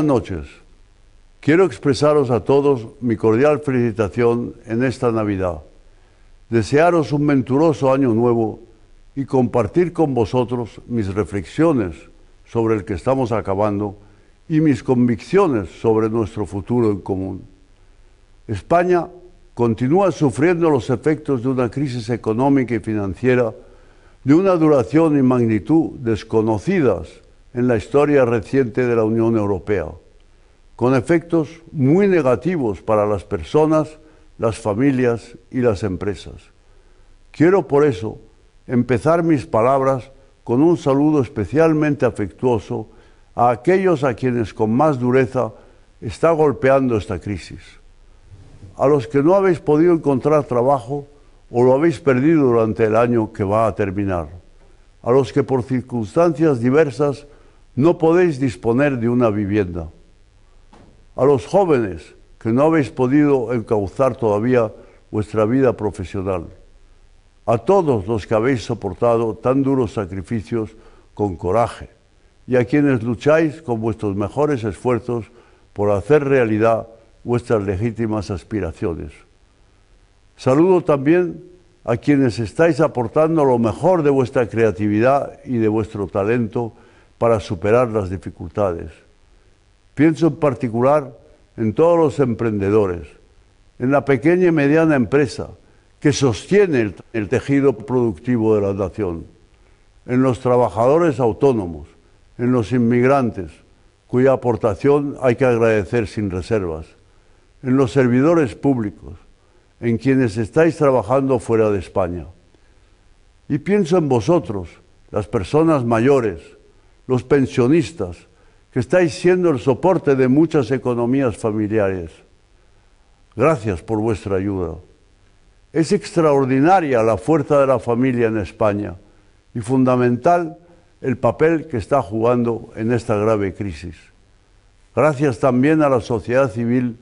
Buenas noches. Quiero expresaros a todos mi cordial felicitación en esta Navidad, desearos un venturoso año nuevo y compartir con vosotros mis reflexiones sobre el que estamos acabando y mis convicciones sobre nuestro futuro en común. España continúa sufriendo los efectos de una crisis económica y financiera de una duración y magnitud desconocidas en la historia reciente de la Unión Europea, con efectos muy negativos para las personas, las familias y las empresas. Quiero por eso empezar mis palabras con un saludo especialmente afectuoso a aquellos a quienes con más dureza está golpeando esta crisis. A los que no habéis podido encontrar trabajo o lo habéis perdido durante el año que va a terminar. A los que por circunstancias diversas no podéis disponer de una vivienda. A los jóvenes que no habéis podido encauzar todavía vuestra vida profesional. A todos los que habéis soportado tan duros sacrificios con coraje y a quienes lucháis con vuestros mejores esfuerzos por hacer realidad vuestras legítimas aspiraciones. Saludo también a quienes estáis aportando lo mejor de vuestra creatividad y de vuestro talento para superar las dificultades. Pienso en particular en todos los emprendedores, en la pequeña y mediana empresa que sostiene el, tejido productivo de la nación, en los trabajadores autónomos, en los inmigrantes, cuya aportación hay que agradecer sin reservas, en los servidores públicos, en quienes estáis trabajando fuera de España. Y pienso en vosotros, las personas mayores, los pensionistas, que estáis siendo el soporte de muchas economías familiares. Gracias por vuestra ayuda. Es extraordinaria la fuerza de la familia en España y fundamental el papel que está jugando en esta grave crisis. Gracias también a la sociedad civil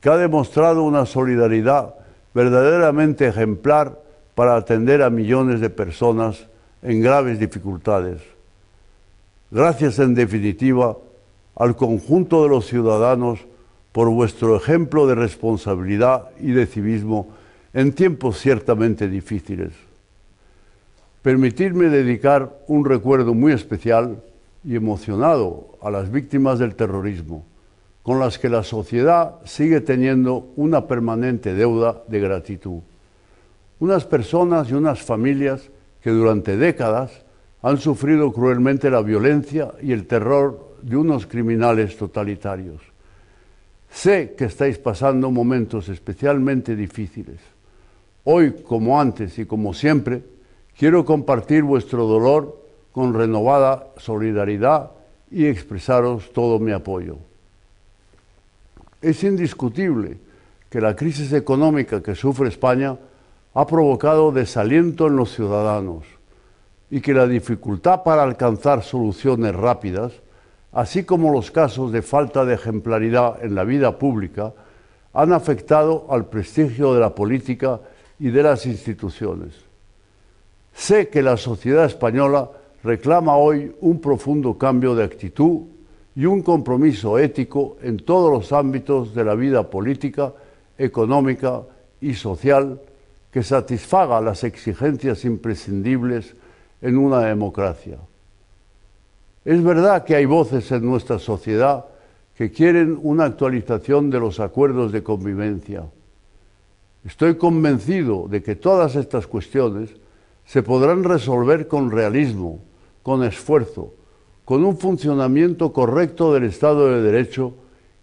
que ha demostrado una solidaridad verdaderamente ejemplar para atender a millones de personas en graves dificultades. Gracias en definitiva al conjunto de los ciudadanos por vuestro ejemplo de responsabilidad y de civismo en tiempos ciertamente difíciles. Permitirme dedicar un recuerdo muy especial y emocionado a las víctimas del terrorismo, con las que la sociedad sigue teniendo una permanente deuda de gratitud. Unas personas y unas familias que durante décadas han sufrido cruelmente la violencia y el terror de unos criminales totalitarios. Sé que estáis pasando momentos especialmente difíciles. Hoy, como antes y como siempre, quiero compartir vuestro dolor con renovada solidaridad y expresaros todo mi apoyo. Es indiscutible que la crisis económica que sufre España ha provocado desaliento en los ciudadanos y que la dificultad para alcanzar soluciones rápidas, así como los casos de falta de ejemplaridad en la vida pública, han afectado al prestigio de la política y de las instituciones. Sé que la sociedad española reclama hoy un profundo cambio de actitud y un compromiso ético en todos los ámbitos de la vida política, económica y social que satisfaga las exigencias imprescindibles en una democracia. Es verdad que hay voces en nuestra sociedad que quieren una actualización de los acuerdos de convivencia. Estoy convencido de que todas estas cuestiones se podrán resolver con realismo, con esfuerzo, con un funcionamiento correcto del Estado de Derecho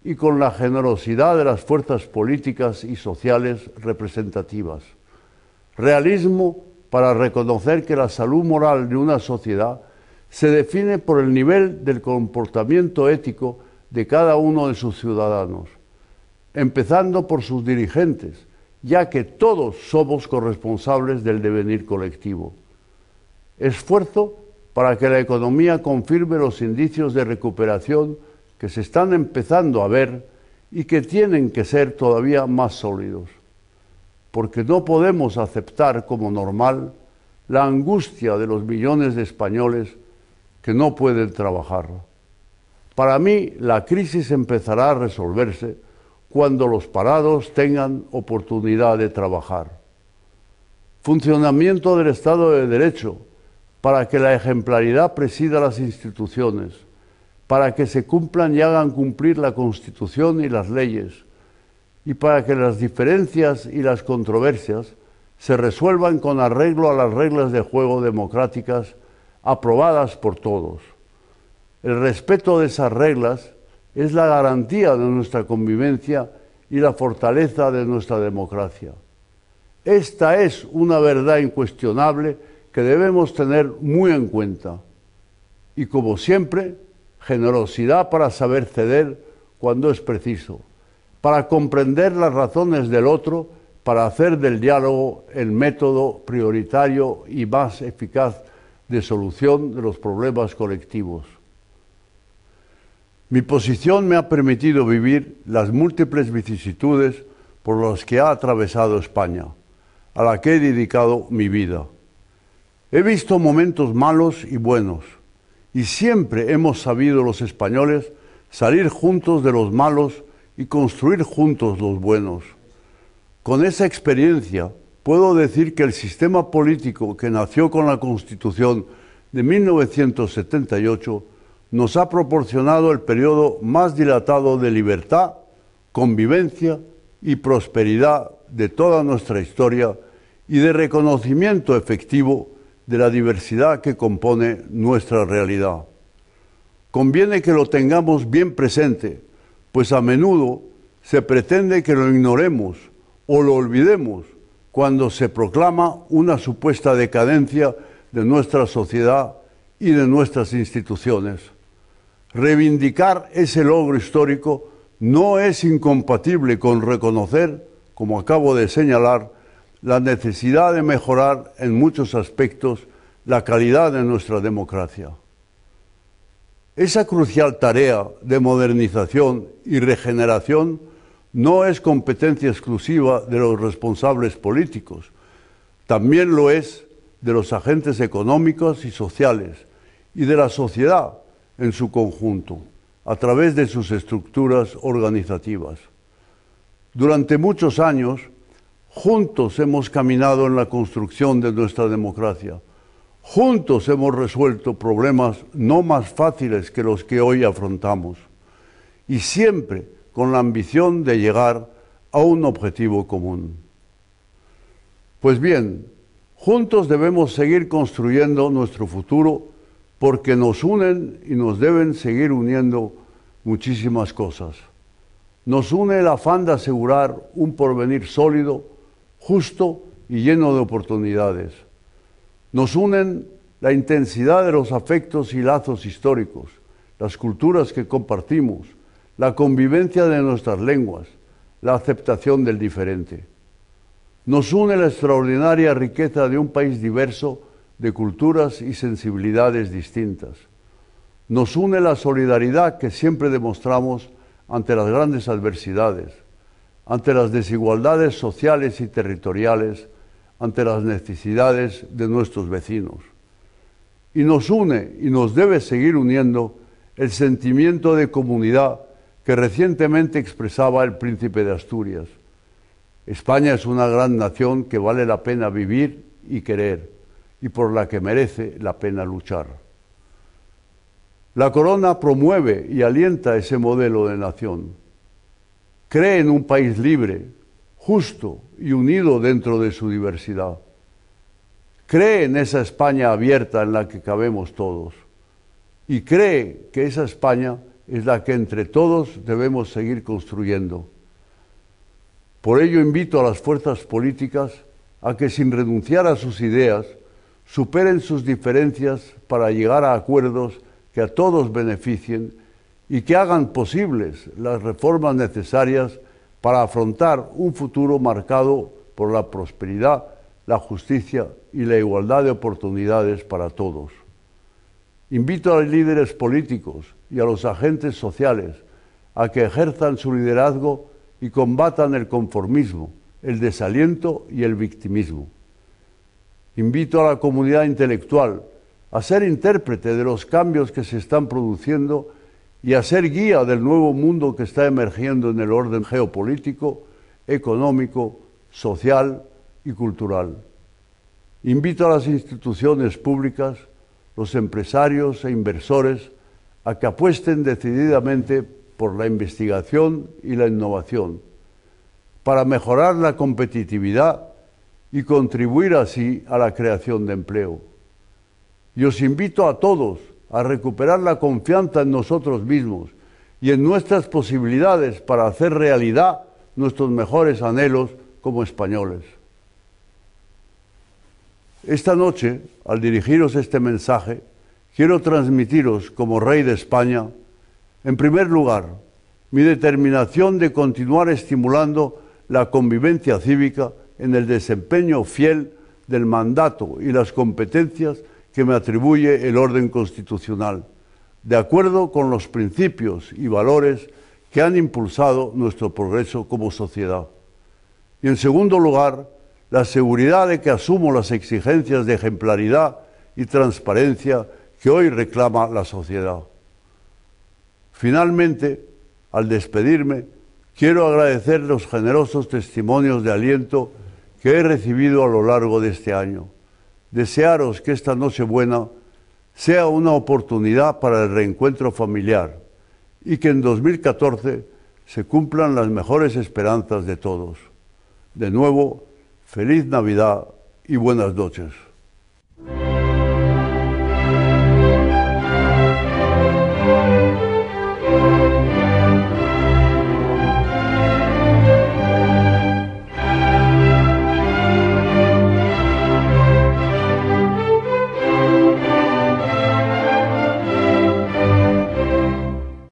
y con la generosidad de las fuerzas políticas y sociales representativas. Realismo para reconocer que la salud moral de una sociedad se define por el nivel del comportamiento ético de cada uno de sus ciudadanos, empezando por sus dirigentes, ya que todos somos corresponsables del devenir colectivo. Esfuerzo para que la economía confirme los indicios de recuperación que se están empezando a ver y que tienen que ser todavía más sólidos porque no podemos aceptar como normal la angustia de los millones de españoles que no pueden trabajar. Para mí, la crisis empezará a resolverse cuando los parados tengan oportunidad de trabajar. Funcionamiento del Estado de Derecho para que la ejemplaridad presida las instituciones, para que se cumplan y hagan cumplir la Constitución y las leyes, y para que las diferencias y las controversias se resuelvan con arreglo a las reglas de juego democráticas aprobadas por todos. El respeto de esas reglas es la garantía de nuestra convivencia y la fortaleza de nuestra democracia. Esta es una verdad incuestionable que debemos tener muy en cuenta. Y como siempre, generosidad para saber ceder cuando es preciso para comprender las razones del otro, para hacer del diálogo el método prioritario y más eficaz de solución de los problemas colectivos. Mi posición me ha permitido vivir las múltiples vicisitudes por las que ha atravesado España, a la que he dedicado mi vida. He visto momentos malos y buenos, y siempre hemos sabido los españoles salir juntos de los malos y construir juntos los buenos. Con esa experiencia puedo decir que el sistema político que nació con la Constitución de 1978 nos ha proporcionado el periodo más dilatado de libertad, convivencia y prosperidad de toda nuestra historia y de reconocimiento efectivo de la diversidad que compone nuestra realidad. Conviene que lo tengamos bien presente pues a menudo se pretende que lo ignoremos o lo olvidemos cuando se proclama una supuesta decadencia de nuestra sociedad y de nuestras instituciones. Reivindicar ese logro histórico no es incompatible con reconocer, como acabo de señalar, la necesidad de mejorar en muchos aspectos la calidad de nuestra democracia. Esa crucial tarea de modernización y regeneración no es competencia exclusiva de los responsables políticos, también lo es de los agentes económicos y sociales y de la sociedad en su conjunto, a través de sus estructuras organizativas. Durante muchos años, juntos hemos caminado en la construcción de nuestra democracia Juntos hemos resuelto problemas no más fáciles que los que hoy afrontamos y siempre con la ambición de llegar a un objetivo común. Pues bien, juntos debemos seguir construyendo nuestro futuro porque nos unen y nos deben seguir uniendo muchísimas cosas. Nos une el afán de asegurar un porvenir sólido, justo y lleno de oportunidades nos unen la intensidad de los afectos y lazos históricos, las culturas que compartimos, la convivencia de nuestras lenguas, la aceptación del diferente. Nos une la extraordinaria riqueza de un país diverso de culturas y sensibilidades distintas. Nos une la solidaridad que siempre demostramos ante las grandes adversidades, ante las desigualdades sociales y territoriales, ante las necesidades de nuestros vecinos. Y nos une y nos debe seguir uniendo el sentimiento de comunidad que recientemente expresaba el príncipe de Asturias. España es una gran nación que vale la pena vivir y querer y por la que merece la pena luchar. La corona promueve y alienta ese modelo de nación. Cree en un país libre, justo y unido dentro de su diversidad. Cree en esa España abierta en la que cabemos todos y cree que esa España es la que entre todos debemos seguir construyendo. Por ello invito a las fuerzas políticas a que sin renunciar a sus ideas, superen sus diferencias para llegar a acuerdos que a todos beneficien y que hagan posibles las reformas necesarias para afrontar un futuro marcado por la prosperidad, la justicia y la igualdad de oportunidades para todos. Invito a los líderes políticos y a los agentes sociales a que ejerzan su liderazgo y combatan el conformismo, el desaliento y el victimismo. Invito a la comunidad intelectual a ser intérprete de los cambios que se están produciendo y a ser guía del nuevo mundo que está emergiendo en el orden geopolítico, económico, social y cultural. Invito a las instituciones públicas, los empresarios e inversores a que apuesten decididamente por la investigación y la innovación para mejorar la competitividad y contribuir así a la creación de empleo. Y os invito a todos a recuperar la confianza en nosotros mismos y en nuestras posibilidades para hacer realidad nuestros mejores anhelos como españoles. Esta noche, al dirigiros este mensaje, quiero transmitiros como rey de España, en primer lugar, mi determinación de continuar estimulando la convivencia cívica en el desempeño fiel del mandato y las competencias que me atribuye el orden constitucional, de acuerdo con los principios y valores que han impulsado nuestro progreso como sociedad. Y en segundo lugar, la seguridad de que asumo las exigencias de ejemplaridad y transparencia que hoy reclama la sociedad. Finalmente, al despedirme, quiero agradecer los generosos testimonios de aliento que he recibido a lo largo de este año desearos que esta noche buena sea una oportunidad para el reencuentro familiar y que en 2014 se cumplan las mejores esperanzas de todos. De nuevo, feliz Navidad y buenas noches.